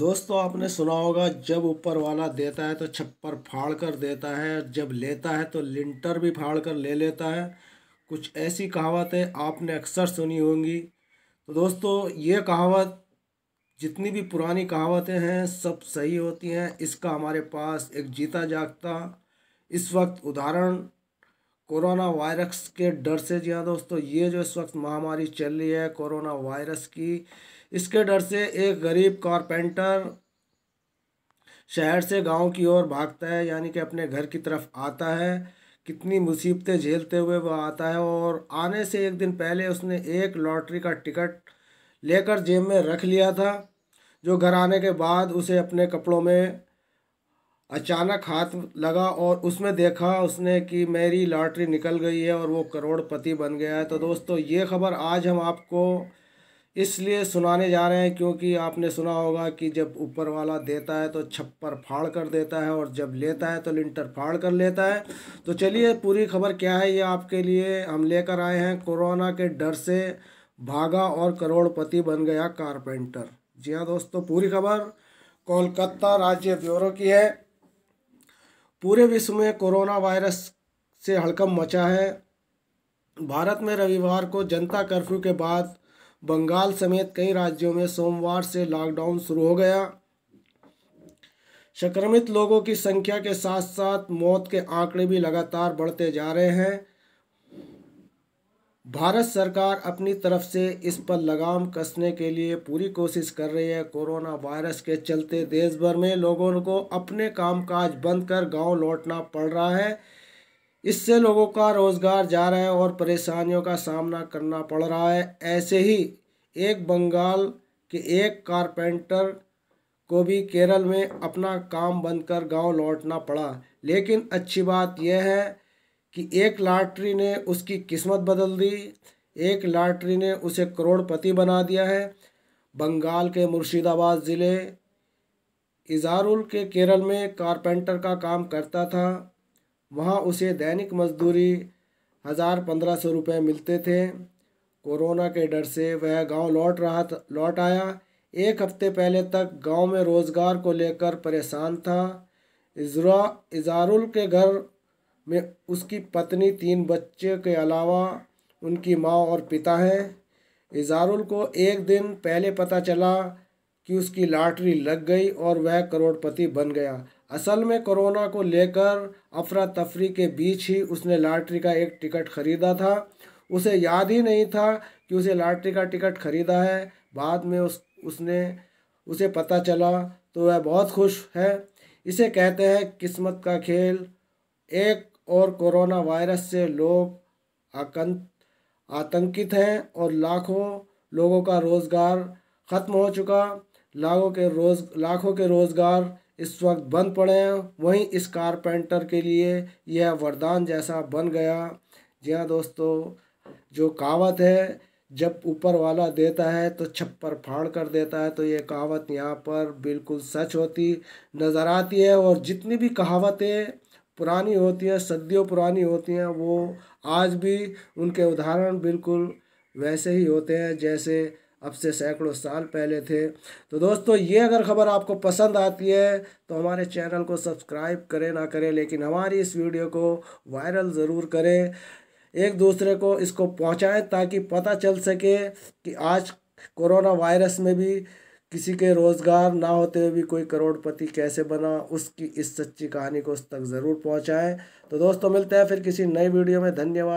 दोस्तों आपने सुना होगा जब ऊपर वाला देता है तो छप्पर फाड़ कर देता है जब लेता है तो लिंटर भी फाड़ कर ले लेता है कुछ ऐसी कहावतें आपने अक्सर सुनी होंगी तो दोस्तों ये कहावत जितनी भी पुरानी कहावतें हैं सब सही होती हैं इसका हमारे पास एक जीता जागता इस वक्त उदाहरण कोरोना वायरस के डर से जी हाँ दोस्तों ये जो इस वक्त महामारी चल रही है कोरोना वायरस की इसके डर से एक गरीब कारपेंटर शहर से गांव की ओर भागता है यानी कि अपने घर की तरफ आता है कितनी मुसीबतें झेलते हुए वह आता है और आने से एक दिन पहले उसने एक लॉटरी का टिकट लेकर जेब में रख लिया था जो घर आने के बाद उसे अपने कपड़ों में अचानक हाथ लगा और उसमें देखा उसने कि मेरी लॉटरी निकल गई है और वो करोड़पति बन गया है तो दोस्तों ये खबर आज हम आपको इसलिए सुनाने जा रहे हैं क्योंकि आपने सुना होगा कि जब ऊपर वाला देता है तो छप्पर फाड़ कर देता है और जब लेता है तो लिंटर फाड़ कर लेता है तो चलिए पूरी खबर क्या है ये आपके लिए हम लेकर आए हैं कोरोना के डर से भागा और करोड़पति बन गया कारपेंटर जी हाँ दोस्तों पूरी खबर कोलकाता राज्य ब्यूरो की है पूरे विश्व में कोरोना वायरस से हड़कम मचा है भारत में रविवार को जनता कर्फ्यू के बाद बंगाल समेत कई राज्यों में सोमवार से लॉकडाउन शुरू हो गया संक्रमित लोगों की संख्या के साथ साथ मौत के आंकड़े भी लगातार बढ़ते जा रहे हैं भारत सरकार अपनी तरफ से इस पर लगाम कसने के लिए पूरी कोशिश कर रही है कोरोना वायरस के चलते देश भर में लोगों को अपने कामकाज बंद कर गांव लौटना पड़ रहा है इससे लोगों का रोज़गार जा रहा है और परेशानियों का सामना करना पड़ रहा है ऐसे ही एक बंगाल के एक कारपेंटर को भी केरल में अपना काम बंद कर गाँव लौटना पड़ा लेकिन अच्छी बात यह है कि एक लाटरी ने उसकी किस्मत बदल दी एक लाटरी ने उसे करोड़पति बना दिया है बंगाल के मुर्शिदाबाद ज़िले इजारुल के केरल में कारपेंटर का काम करता था वहाँ उसे दैनिक मजदूरी हज़ार पंद्रह सौ रुपये मिलते थे कोरोना के डर से वह गांव लौट रहा था लौट आया एक हफ्ते पहले तक गांव में रोज़गार को लेकर परेशान था इजरा इजारुल के घर में उसकी पत्नी तीन बच्चे के अलावा उनकी माँ और पिता हैं इजारुल को एक दिन पहले पता चला कि उसकी लॉटरी लग गई और वह करोड़पति बन गया असल में कोरोना को लेकर अफरा तफरी के बीच ही उसने लॉटरी का एक टिकट ख़रीदा था उसे याद ही नहीं था कि उसे लॉटरी का टिकट ख़रीदा है बाद में उस उसने उसे पता चला तो वह बहुत खुश है इसे कहते हैं किस्मत का खेल एक और कोरोना वायरस से लोग आकंत आतंकित हैं और लाखों लोगों का रोज़गार ख़त्म हो चुका लाखों के रोज़ लाखों के रोज़गार इस वक्त बंद पड़े हैं वहीं इस कारपेंटर के लिए यह वरदान जैसा बन गया जी हाँ दोस्तों जो कहावत है जब ऊपर वाला देता है तो छप्पर फाड़ कर देता है तो ये कहावत यहाँ पर बिल्कुल सच होती नज़र आती है और जितनी भी कहावतें पुरानी होती हैं सदियों पुरानी होती हैं वो आज भी उनके उदाहरण बिल्कुल वैसे ही होते हैं जैसे अब से सैकड़ों साल पहले थे तो दोस्तों ये अगर खबर आपको पसंद आती है तो हमारे चैनल को सब्सक्राइब करें ना करें लेकिन हमारी इस वीडियो को वायरल ज़रूर करें एक दूसरे को इसको पहुंचाएं ताकि पता चल सके कि आज कोरोना वायरस में भी किसी के रोज़गार ना होते हुए भी कोई करोड़पति कैसे बना उसकी इस सच्ची कहानी को उस तक ज़रूर पहुँचाएँ तो दोस्तों मिलते हैं फिर किसी नई वीडियो में धन्यवाद